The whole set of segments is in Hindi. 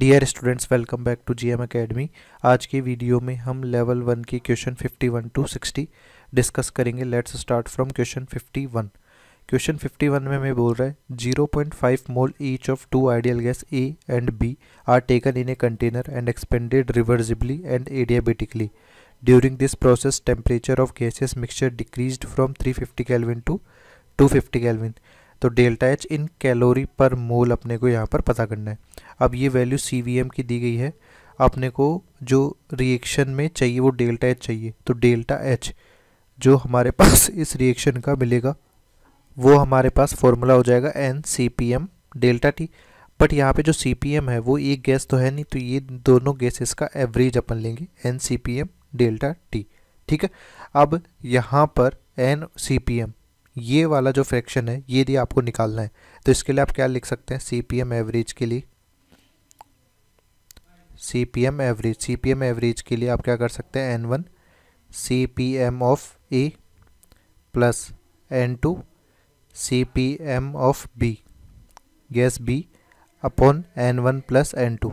dear students welcome back to GM Academy आज की वीडियो में हम लेवल वन की क्वेश्चन 51 टू 60 डिस्कस करेंगे let's start from question 51 question 51 में मैं बोल रहा है 0.5 mole each of two ideal gas A and B are taken in a container and expanded reversibly and adiabatically during this process temperature of gases mixture decrease from three fifty to 250 fifty तो delta H in calorie per mole अपने को यहाँ पर पता करना है अब ये वैल्यू सी की दी गई है अपने को जो रिएक्शन में चाहिए वो डेल्टा एच चाहिए तो डेल्टा एच जो हमारे पास इस रिएक्शन का मिलेगा वो हमारे पास फॉर्मूला हो जाएगा N C P M delta T but यहाँ पे जो सी पी एम है वो एक गैस तो है नहीं तो ये दोनों गैसेस का एवरेज अपन लेंगे N C P M delta T ठीक है अब यहाँ पर एन सी पी एम ये वाला जो फ्रैक्शन है ये यदि आपको निकालना है तो इसके लिए आप क्या लिख सकते हैं सी पी एम एवरेज के लिए C P M average C P M average के लिए आप क्या कर सकते हैं N one C P M of A plus N two C P M of B gas B upon N one plus N two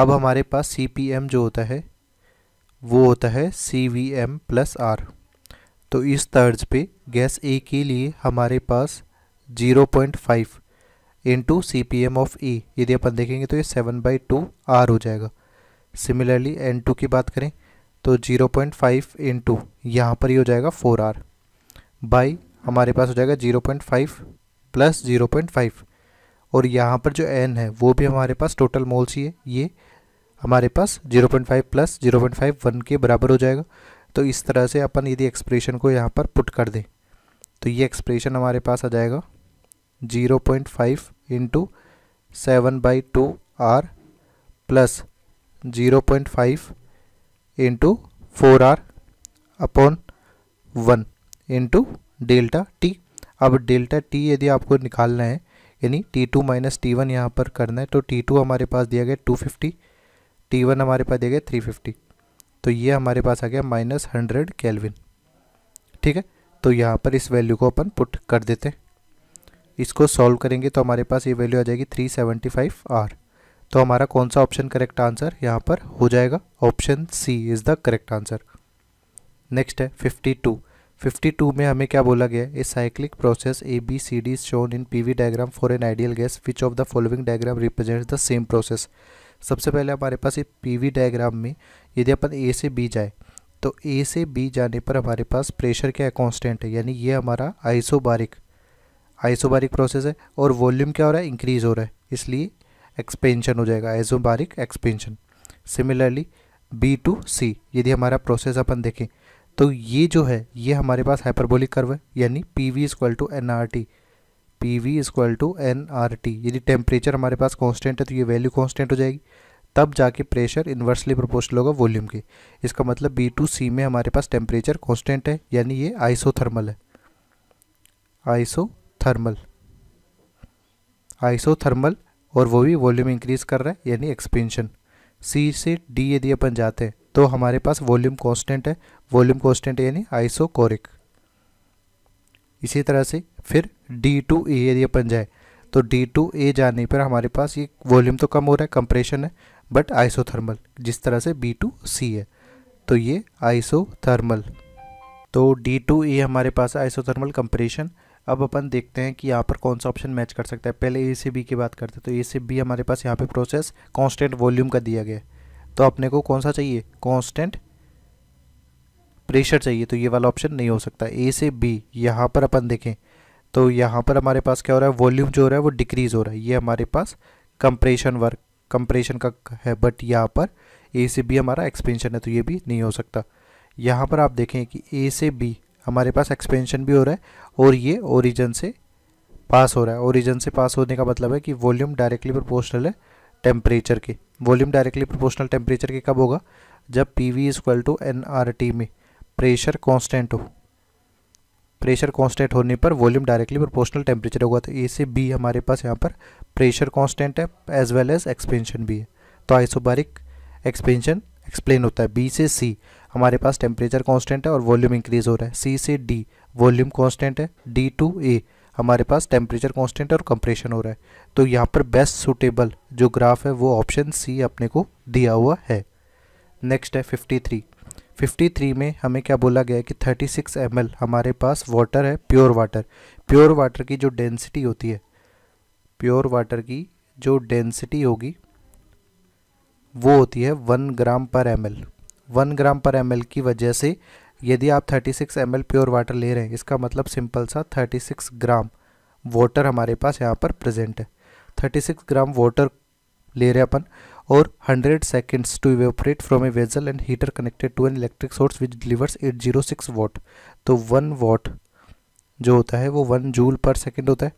अब हमारे पास सी पी एम जो होता है वो होता है C V M plus R तो इस तर्ज पे गैस ए के लिए हमारे पास 0.5 point five into C P M of A यदि अपन देखेंगे तो ये सेवन बाई टू आर हो जाएगा सिमिलरली एन टू की बात करें तो 0.5 पॉइंट फाइव इंटू यहाँ पर ही हो जाएगा फोर आर बाई हमारे पास हो जाएगा 0.5 point five plus zero point five और यहाँ पर जो एन है वो भी हमारे पास टोटल ही है ये हमारे पास 0.5 प्लस जीरो वन के बराबर हो जाएगा तो इस तरह से अपन यदि एक्सप्रेशन को यहाँ पर पुट कर दें तो ये एक्सप्रेशन हमारे पास आ जाएगा zero point five into seven by two R plus zero point five into four R upon one into delta T अब डेल्टा टी यदि आपको निकालना है यानी T two minus T one यहाँ पर करना है तो टी टू हमारे पास दिया गया टू फिफ्टी टी वन हमारे पास दिया गया थ्री फिफ्टी तो ये हमारे पास आ गया माइनस हंड्रेड कैलविन ठीक है तो यहाँ पर इस वैल्यू को अपन पुट कर देते हैं इसको सॉल्व करेंगे तो हमारे पास ये वैल्यू आ जाएगी थ्री सेवेंटी फाइव आर तो हमारा कौन सा ऑप्शन करेक्ट आंसर यहाँ पर हो जाएगा option C is the correct answer next है फिफ्टी टू फिफ्टी टू में हमें क्या बोला गया है a cyclic process A B C D shown in P V diagram for an ideal gas which of the following diagram represent the same process सबसे पहले हमारे पास ये पी वी डायग्राम में यदि अपन ए से बी जाए तो ए से बी जाने पर हमारे पास प्रेशर क्या है कॉन्स्टेंट है यानी ये हमारा आइसोबारिक आइसोबारिक प्रोसेस है और वॉल्यूम क्या हो रहा है इंक्रीज़ हो रहा है इसलिए एक्सपेंशन हो जाएगा isobaric expansion similarly B to C यदि हमारा प्रोसेस अपन देखें तो ये जो है ये हमारे पास हाइपरबोलिक कर्व है यानी P V is equal to N R T P V is equal to N R T यदि टेम्परेचर हमारे पास कांस्टेंट है तो ये वैल्यू कांस्टेंट हो जाएगी तब जाके प्रेशर इन्वर्सली प्रोपोर्शनल होगा वॉल्यूम की इसका मतलब बी टू सी में हमारे पास टेम्परेचर कॉन्स्टेंट है यानी ये आइसोथर्मल है आइसोथर्मल आइसोथर्मल और वो भी वॉल्यूम इंक्रीज कर रहा है यानी एक्सपेंशन सी से डी यदि अपन जाते हैं तो हमारे पास वॉल्यूम कांस्टेंट है वॉल्यूम कांस्टेंट यानी आइसोकोरिक इसी तरह से फिर डी टू ए यदि अपन जाए तो डी टू ए जाने पर हमारे पास ये वॉल्यूम तो कम हो रहा है कंप्रेशन है बट आइसोथर्मल जिस तरह से बी टू सी है तो ये आइसोथर्मल तो डी टू ए हमारे पास है आइसोथर्मल कंप्रेशन अब अपन देखते हैं कि यहाँ पर कौन सा ऑप्शन मैच कर सकता है पहले ए से बी की बात करते हैं तो ए से बी हमारे पास यहाँ पे प्रोसेस कांस्टेंट वॉल्यूम का दिया गया है तो अपने को कौन सा चाहिए कांस्टेंट प्रेशर चाहिए तो ये वाला ऑप्शन नहीं हो सकता ए से बी यहाँ पर अपन देखें तो यहाँ पर हमारे पास क्या हो रहा है वॉल्यूम जो हो रहा है वो डिक्रीज़ हो रहा है ये हमारे पास कंप्रेशन वर्क कंप्रेशन का है बट यहाँ पर ए से बी हमारा एक्सपेंशन है तो ये भी नहीं हो सकता यहाँ पर आप देखें कि ए से बी हमारे पास एक्सपेंशन भी हो रहा है और ये ओरिजन से पास हो रहा है ओरिजन से पास होने का मतलब है कि वॉल्यूम डायरेक्टली प्रोपोर्शनल है टेम्परेचर के वॉल्यूम डायरेक्टली प्रोपोर्शनल टेम्परेचर के कब होगा जब P V is equal to N R T में प्रेशर कॉन्स्टेंट हो प्रेशर कांस्टेंट होने पर वॉल्यूम डायरेक्टली प्रोपोर्शनल टेम्परेचर होगा तो ए से बी हमारे पास यहाँ पर प्रेशर कांस्टेंट है एज वेल एज एक्सपेंशन भी है तो आइसोबारिक एक्सपेंशन एक्सप्लेन होता है बी से सी हमारे पास टेम्परेचर कॉन्स्टेंट है और वॉल्यूम इंक्रीज हो रहा है सी से डी वॉल्यूम कॉन्स्टेंट है डी टू ए हमारे पास टेम्परेचर कॉन्स्टेंट और कंप्रेशन हो रहा है तो यहाँ पर बेस्ट सुटेबल जो ग्राफ है वो ऑप्शन सी अपने को दिया हुआ है नेक्स्ट है फिफ्टी थ्री 53 में हमें क्या बोला गया है कि 36 सिक्स हमारे पास वाटर है प्योर वाटर प्योर वाटर की जो डेंसिटी होती है प्योर वाटर की जो डेंसिटी होगी वो होती है वन ग्राम पर एम एल वन ग्राम पर एम एल की वजह से यदि आप 36 सिक्स प्योर वाटर ले रहे हैं इसका मतलब सिंपल सा 36 ग्राम वाटर हमारे पास यहाँ पर प्रेजेंट है 36 ग्राम वाटर ले रहे अपन और 100 seconds to a vessel and heater connected to an electric source which delivers eight zero 806 watt तो वन वॉट जो होता है वो वन जूल पर सेकेंड होता है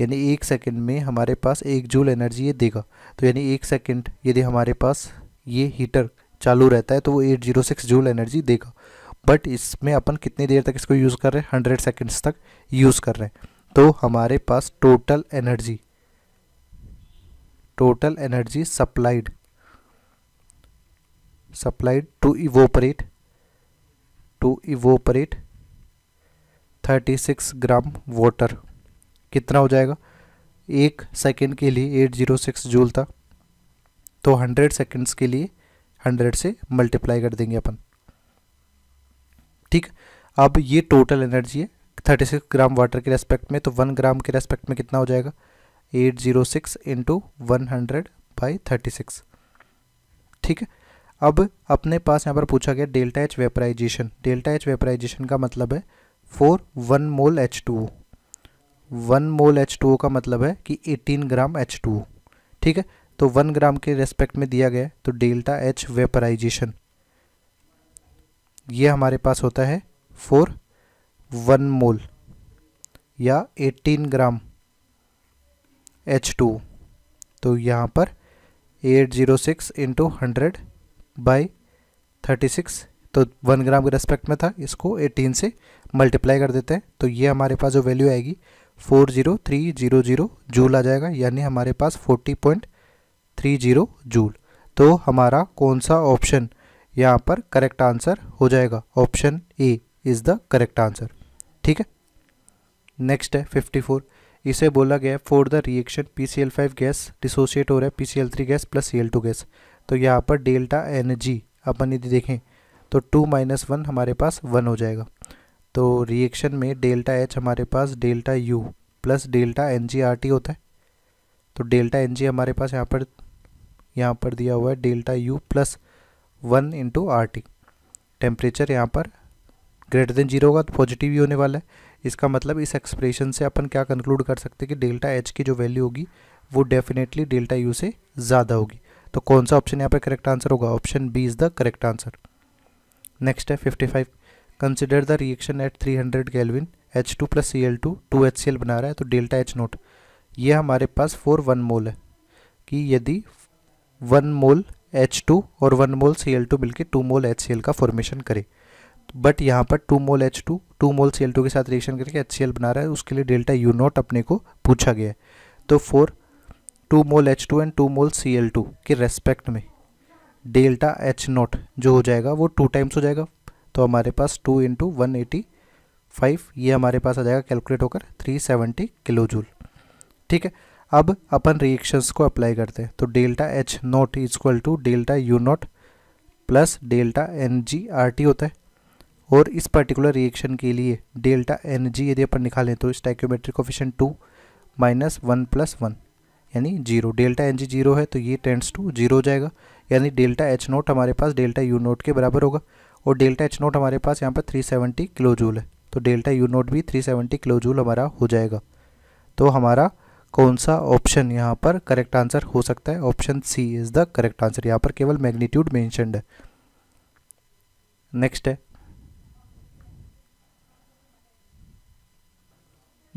यानी एक सेकेंड में हमारे पास एक जूल एनर्जी ये देगा तो यानी एक सेकेंड यदि हमारे पास ये हीटर चालू रहता है तो वो eight zero six joule energy देगा बट इसमें अपन कितनी देर तक इसको यूज़ कर रहे हैं हंड्रेड सेकेंड्स तक यूज़ कर रहे हैं तो हमारे पास total energy total energy supplied supplied to evaporate to evaporate 36 gram water कितना हो जाएगा एक सेकेंड के लिए 806 जूल था तो 100 सेकेंड्स के लिए 100 से मल्टीप्लाई कर देंगे अपन ठीक अब ये टोटल एनर्जी है 36 ग्राम वाटर के रेस्पेक्ट में तो 1 ग्राम के रेस्पेक्ट में कितना हो जाएगा eight zero six into one hundred by thirty six ठीक है अब अपने पास यहाँ पर पूछा गया delta H vaporisation delta H vaporisation का मतलब है for one mole H two one mole H two का मतलब है कि एटीन ग्राम एच टू ठीक है तो वन ग्राम के रेस्पेक्ट में दिया गया तो डेल्टा एच वेपराइजेशन ये हमारे पास होता है फोर वन मोल या एटीन ग्राम एच टू तो यहाँ पर eight zero six into hundred by thirty six तो वन ग्राम के रेस्पेक्ट में था इसको एटीन से मल्टीप्लाई कर देते हैं तो ये हमारे पास जो वैल्यू आएगी four zero three zero zero joule आ जाएगा यानी हमारे पास forty point three zero joule तो हमारा कौन सा ऑप्शन यहाँ पर करेक्ट आंसर हो जाएगा option A is the correct answer ठीक है नेक्स्ट है फिफ्टी फोर इसे बोला गया है for the reaction P C L five gas dissociate हो रहा है P C L three gas plus C L two gas तो यहाँ पर डेल्टा एन जी अपन यदि देखें तो टू माइनस वन हमारे पास वन हो जाएगा तो रिएक्शन में डेल्टा एच हमारे पास delta U plus delta N G R T होता है तो डेल्टा एन जी हमारे पास यहाँ पर यहाँ पर दिया हुआ है delta U plus one into R T temperature यहाँ पर ग्रेटर देन जीरो होगा तो पॉजिटिव ही होने वाला है इसका मतलब इस एक्सप्रेशन से अपन क्या कंक्लूड कर सकते हैं कि डेल्टा एच की जो वैल्यू होगी वो डेफिनेटली डेल्टा यू से ज़्यादा होगी तो कौन सा ऑप्शन यहाँ पर करेक्ट आंसर होगा option B is the correct answer next है fifty five consider the reaction at three hundred kelvin H two plus C L two two H C L बना रहा है तो डेल्टा एच नोट ये हमारे पास फोर वन मोल है कि यदि वन मोल एच टू और one mole C L two मिलकर two mole H C L का फॉर्मेशन करे बट यहाँ पर two mole H two two mole C के साथ रिएक्शन करके एच बना रहा है उसके लिए डेल्टा यू नॉट अपने को पूछा गया है तो for two mole H two and two mole C L two के रेस्पेक्ट में डेल्टा एच नॉट जो हो जाएगा वो टू टाइम्स हो जाएगा तो हमारे पास two into one eighty five ये हमारे पास आ जाएगा कैलकुलेट होकर थ्री सेवेंटी किलो जूल ठीक है अब अपन रिएक्शंस को अप्लाई करते हैं तो delta H nought is equal to delta U nought plus delta N G R T होता है और इस पर्टिकुलर रिएक्शन के लिए डेल्टा एन जी यदि अपन निकालें तो stoichiometric coefficient two minus one plus one यानी zero delta N G zero है तो ये टेंड्स टू जीरो हो जाएगा यानी डेल्टा एच नोट हमारे पास डेल्टा यू नोट के बराबर होगा और डेल्टा एच नोट हमारे पास यहाँ पर थ्री सेवेंटी किलो जूल है तो डेल्टा यू नोट भी थ्री सेवेंटी किलो जूल हमारा हो जाएगा तो हमारा कौन सा ऑप्शन यहाँ पर करेक्ट आंसर हो सकता है option C is the correct answer यहाँ पर केवल मैग्नीट्यूड मैंशनड है नेक्स्ट है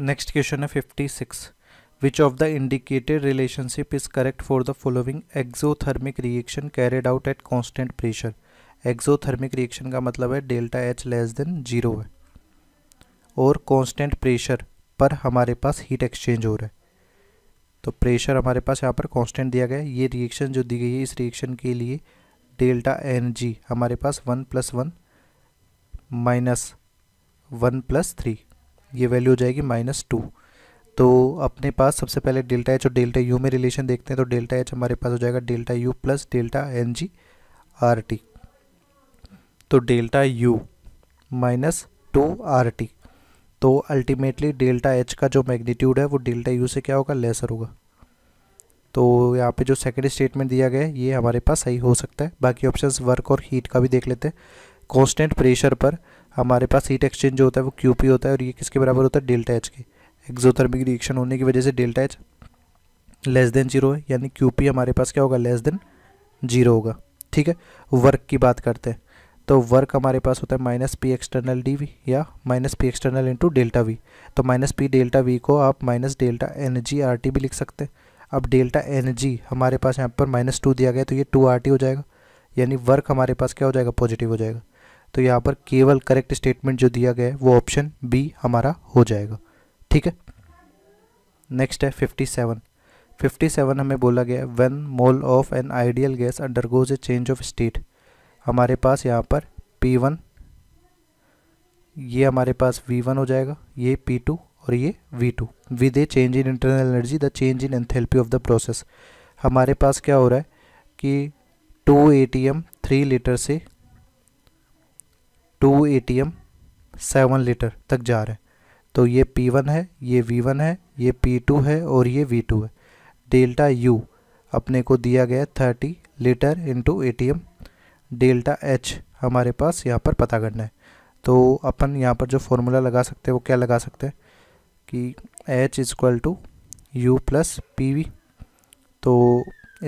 नेक्स्ट क्वेश्चन है fifty six which of the indicated relationship is correct for the following exothermic reaction carried out at constant pressure exothermic reaction का मतलब है delta H less than zero है और कॉन्स्टेंट प्रेशर पर हमारे पास हीट एक्सचेंज हो रहा है तो प्रेशर हमारे पास यहाँ पर कॉन्स्टेंट दिया गया है ये रिएक्शन जो दी गई है इस रिएक्शन के लिए डेल्टा एन जी हमारे पास one plus one minus one plus three ये वैल्यू हो जाएगी माइनस टू तो अपने पास सबसे पहले डेल्टा एच और डेल्टा यू में रिलेशन देखते हैं तो डेल्टा एच हमारे पास हो जाएगा delta U plus delta N G R T तो delta U minus two R T तो अल्टीमेटली डेल्टा एच का जो मैग्नीट्यूड है वो डेल्टा यू से क्या होगा लेसर होगा तो यहाँ पे जो सेकंड स्टेटमेंट दिया गया है ये हमारे पास सही हो सकता है बाकी ऑप्शंस वर्क और हीट का भी देख लेते हैं कॉन्स्टेंट प्रेशर पर हमारे पास हीट एक्सचेंज जो होता है वो क्यू पी होता है और ये किसके बराबर होता है डेल्टा एच के एक्जोथर्मिक रिएक्शन होने की वजह से delta H less than zero है यानी क्यू पी हमारे पास क्या होगा लेस देन जीरो होगा ठीक है वर्क की बात करते हैं तो वर्क हमारे पास होता है minus P external D V या minus P external into delta V तो माइनस पी डेल्टा वी को आप minus delta N G R T भी लिख सकते हैं अब डेल्टा एन जी हमारे पास यहाँ पर माइनस टू दिया गया तो ये टू आर टी हो जाएगा यानी वर्क हमारे पास क्या हो जाएगा पॉजिटिव हो जाएगा तो यहाँ पर केवल करेक्ट स्टेटमेंट जो दिया गया है वो ऑप्शन बी हमारा हो जाएगा ठीक है नेक्स्ट है फिफ्टी सेवन फिफ्टी सेवन हमें बोला गया है one mole of an ideal gas undergoes a change of state हमारे पास यहाँ पर पी वन ये हमारे पास वी वन हो जाएगा ये पी टू और ये V two with a change in internal energy the change in enthalpy of the process हमारे पास क्या हो रहा है कि two A T M three litre से two A T M seven litre तक जा रहे हैं तो ये पी वन है ये वी वन है ये पी टू है और ये वी टू है डेल्टा यू अपने को दिया गया thirty litre into A T M delta H हमारे पास यहाँ पर पता करना है तो अपन यहाँ पर जो फॉर्मूला लगा सकते हैं वो क्या लगा सकते हैं कि H is equal to U plus P V तो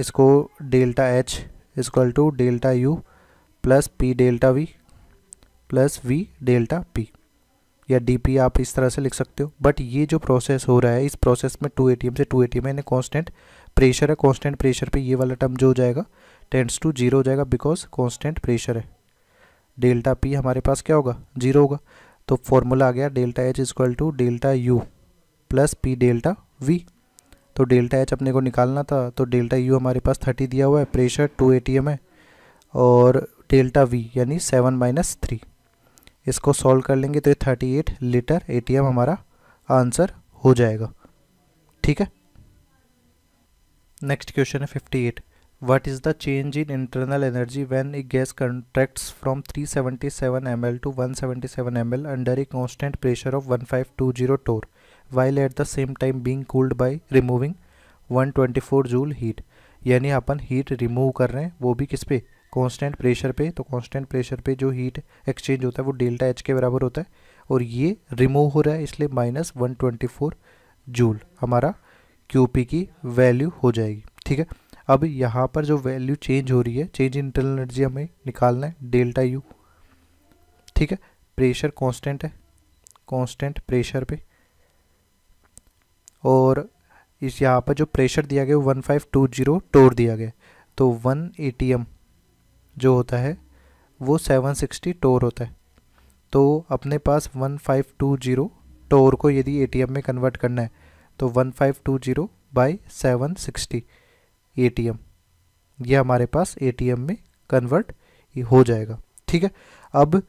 इसको delta H is equal to delta U plus P delta V plus V delta P या डी पी आप इस तरह से लिख सकते हो बट ये जो प्रोसेस हो रहा है इस प्रोसेस में टू ए से two A T M constant pressure है कॉन्स्टेंट प्रेशर पे ये वाला टर्म जो हो जाएगा टेंस टू जीरो हो जाएगा बिकॉज कॉन्स्टेंट प्रेशर है डेल्टा पी हमारे पास क्या होगा जीरो होगा तो फॉर्मूला आ गया delta H equal to delta U plus P delta V तो डेल्टा एच अपने को निकालना था तो डेल्टा यू हमारे पास थर्टी दिया हुआ है प्रेशर टू ए है और डेल्टा वी यानी सेवन माइनस थ्री इसको सॉल्व कर लेंगे तो ये एट लीटर एटीएम हमारा आंसर हो जाएगा ठीक है नेक्स्ट क्वेश्चन है fifty eight what is the change in internal energy when a gas contracts from M L to one seven M L under a constant pressure of one five two zero torr while at the same time being cooled by removing four joule heat यानी अपन हीट रिमूव कर रहे हैं वो भी किस पे कांस्टेंट प्रेशर पे तो कांस्टेंट प्रेशर पे जो हीट एक्सचेंज होता है वो डेल्टा एच के बराबर होता है और ये रिमूव हो रहा है इसलिए minus one twenty four joule हमारा क्यू पी की वैल्यू हो जाएगी ठीक है अब यहाँ पर जो वैल्यू चेंज हो रही है चेंज इन इंटरनल एनर्जी हमें निकालना है डेल्टा यू ठीक है प्रेशर कांस्टेंट है कांस्टेंट प्रेशर पे और इस यहाँ पर जो प्रेशर दिया गया one five two zero torr दिया गया तो वन ए टी एम जो होता है वो 760 टोर होता है तो अपने पास 1520 टोर को यदि एटीएम में कन्वर्ट करना है तो 1520 five two zero by seven sixty ए ये हमारे पास एटीएम में कन्वर्ट हो जाएगा ठीक है अब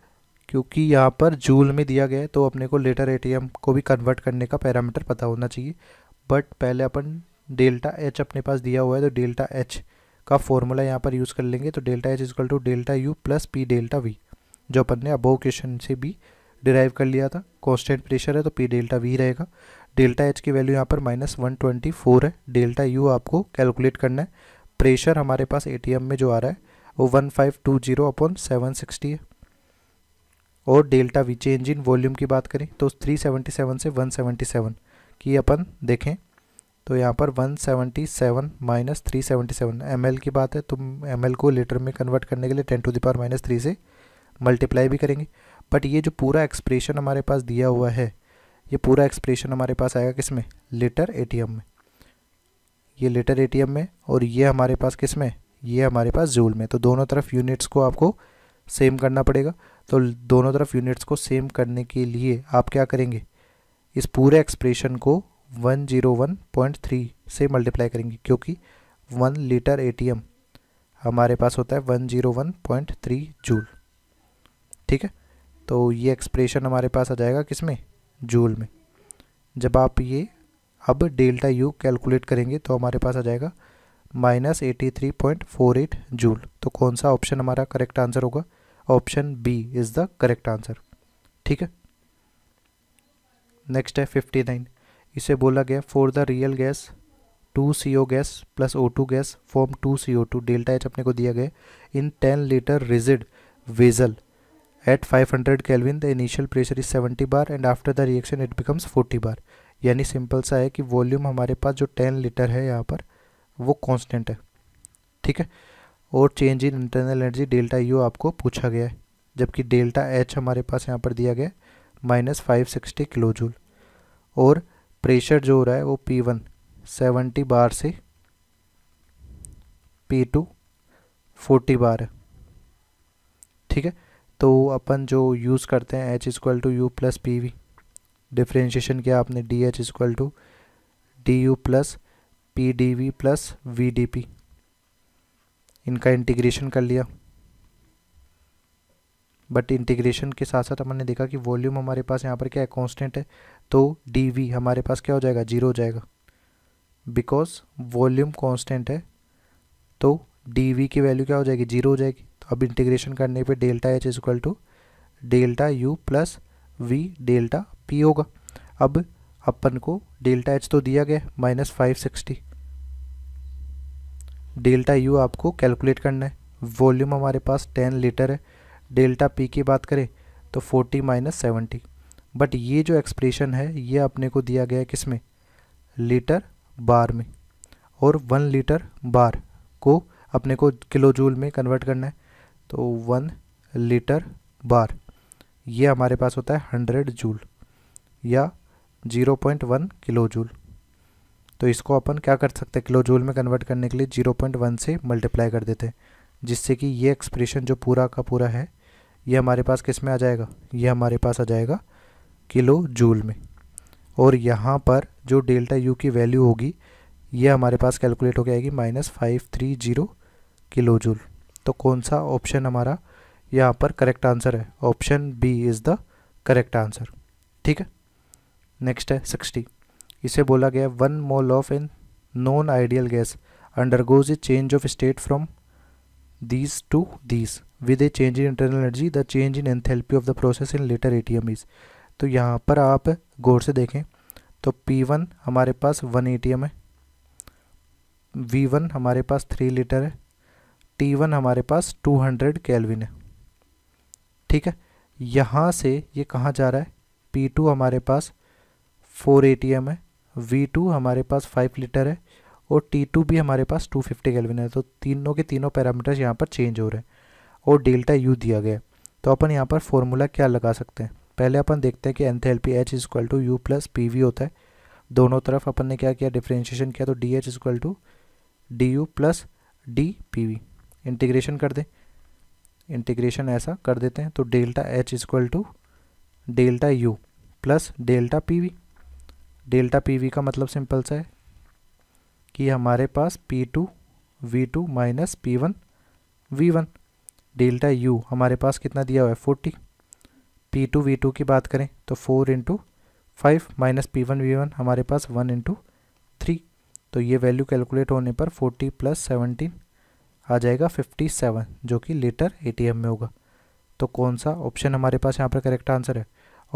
क्योंकि यहाँ पर जूल में दिया गया है तो अपने को लेटर एटीएम को भी कन्वर्ट करने का पैरामीटर पता होना चाहिए बट पहले अपन डेल्टा एच अपने पास दिया हुआ है तो डेल्टा एच का फॉर्मूला यहाँ पर यूज़ कर लेंगे तो delta H equal to delta U plus P delta V जो अपन ने अबो क्वेश्चन से भी डिराइव कर लिया था कॉन्स्टेंट प्रेशर है तो पी डेल्टा वी रहेगा डेल्टा एच की वैल्यू यहाँ पर माइनस वन ट्वेंटी फोर है डेल्टा यू आपको कैलकुलेट करना है प्रेशर हमारे पास ए में जो आ रहा है वो one five two zero upon seven sixty है और delta V change in volume की बात करें तो थ्री सेवेंटी सेवन से वन सेवेंटी सेवन की अपन देखें तो यहाँ पर 177 seventy seven minus three seventy seven M की बात है तो एम को लीटर में कन्वर्ट करने के लिए ten to the power minus three से मल्टीप्लाई भी करेंगे बट ये जो पूरा एक्सप्रेशन हमारे पास दिया हुआ है ये पूरा एक्सप्रेशन हमारे पास आएगा किस में लीटर ए में ये लीटर ए में और ये हमारे पास किस में ये हमारे पास जूल में तो दोनों तरफ यूनिट्स को आपको सेम करना पड़ेगा तो दोनों तरफ यूनिट्स को सेम करने के लिए आप क्या करेंगे इस पूरे एक्सप्रेशन को one zero one point three से मल्टीप्लाई करेंगे क्योंकि वन लीटर एटीएम हमारे पास होता है one zero one point three joule ठीक है तो ये एक्सप्रेशन हमारे पास आ जाएगा किस में जूल में जब आप ये अब डेल्टा यू कैलकुलेट करेंगे तो हमारे पास आ जाएगा minus eighty three point four eight joule तो कौन सा ऑप्शन हमारा करेक्ट आंसर होगा option B is the correct answer ठीक है नेक्स्ट है फिफ्टी नाइन इसे बोला गया for the real gas two C O gas plus O two gas form two C O two delta H अपने को दिया गया in ten litre rigid vessel at 500 hundred kelvin the initial pressure is 70 bar and after the reaction it becomes 40 bar यानी सिंपल सा है कि वॉल्यूम हमारे पास जो 10 लीटर है यहाँ पर वो कांस्टेंट है ठीक है और change in internal energy delta U आपको पूछा गया है जबकि डेल्टा एच हमारे पास यहाँ पर दिया गया minus five sixty kilo joule और प्रेशर जो हो रहा है वो पी वन सेवेंटी बार से पी टू फोर्टी बार है ठीक है तो अपन जो यूज़ करते हैं H equal to U plus P V differentiation किया आपने D H equal to D U plus P D V plus V D P इनका इंटीग्रेशन कर लिया बट इंटीग्रेशन के साथ साथ हमने देखा कि वॉल्यूम हमारे पास यहाँ पर क्या है कॉन्स्टेंट है तो डी हमारे पास क्या हो जाएगा जीरो हो जाएगा बिकॉज वॉल्यूम कॉन्स्टेंट है तो डी वी की वैल्यू क्या हो जाएगी जीरो हो जाएगी तो अब इंटीग्रेशन करने पर delta H equal to delta U plus V delta P होगा अब अपन को डेल्टा एच तो दिया गया minus five sixty delta U आपको कैलकुलेट करना है वॉल्यूम हमारे पास टेन लीटर है डेल्टा पी की बात करें तो फोर्टी माइनस सेवेंटी बट ये जो एक्सप्रेशन है ये अपने को दिया गया है किस में लीटर बार में और वन लीटर बार को अपने को किलो जूल में कन्वर्ट करना है तो वन लीटर बार ये हमारे पास होता है हंड्रेड जूल या zero point one kilo joule तो इसको अपन क्या कर सकते हैं किलो जूल में कन्वर्ट करने के लिए ज़ीरो पॉइंट वन से मल्टीप्लाई कर देते हैं जिससे कि ये एक्सप्रेशन जो पूरा का पूरा है ये हमारे पास किस में आ जाएगा ये हमारे पास आ जाएगा किलो जूल में और यहाँ पर जो डेल्टा यू की वैल्यू होगी ये हमारे पास कैलकुलेट हो जाएगी minus five three zero kilo joule तो कौन सा ऑप्शन हमारा यहाँ पर करेक्ट आंसर है option B is the correct answer ठीक है नेक्स्ट है सिक्सटी इसे बोला गया one mole of in non ideal gas undergoes a change of state from these to these with a change in internal energy the change in enthalpy of the process in litre M is तो यहाँ पर आप गौर से देखें तो P1 हमारे पास वन एम है V1 हमारे पास थ्री लीटर है T1 हमारे पास टू हंड्रेड कैलविन है ठीक है यहाँ से ये कहाँ जा रहा है P2 हमारे पास फोर एम है V2 हमारे पास फाइव लीटर है और T2 भी हमारे पास टू फिफ्टी कैलविन है तो तीनों के तीनों पैरामीटर्स यहाँ पर चेंज हो रहे हैं और डेल्टा यू दिया गया तो अपन यहाँ पर फॉर्मूला क्या लगा सकते हैं पहले अपन देखते हैं कि enthalpy H equal to U plus P V होता है दोनों तरफ अपन ने क्या किया डिफ्रेंशिएशन किया तो D H equal to D U plus D P V integration कर दें इंटीग्रेशन ऐसा कर देते हैं तो delta H equal to delta U plus delta P V delta P V का मतलब सिंपल सा है कि हमारे पास P two V two minus P one V one delta U हमारे पास कितना दिया हुआ है forty P two V two की बात करें तो four into five minus P one V one हमारे पास वन इंटू थ्री तो ये वैल्यू कैलकुलेट होने पर फोर्टी प्लस सेवनटीन आ जाएगा फिफ्टी सेवन जो कि लेटर ए में होगा तो कौन सा ऑप्शन हमारे पास यहाँ पर करेक्ट आंसर है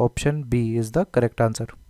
option B is the correct answer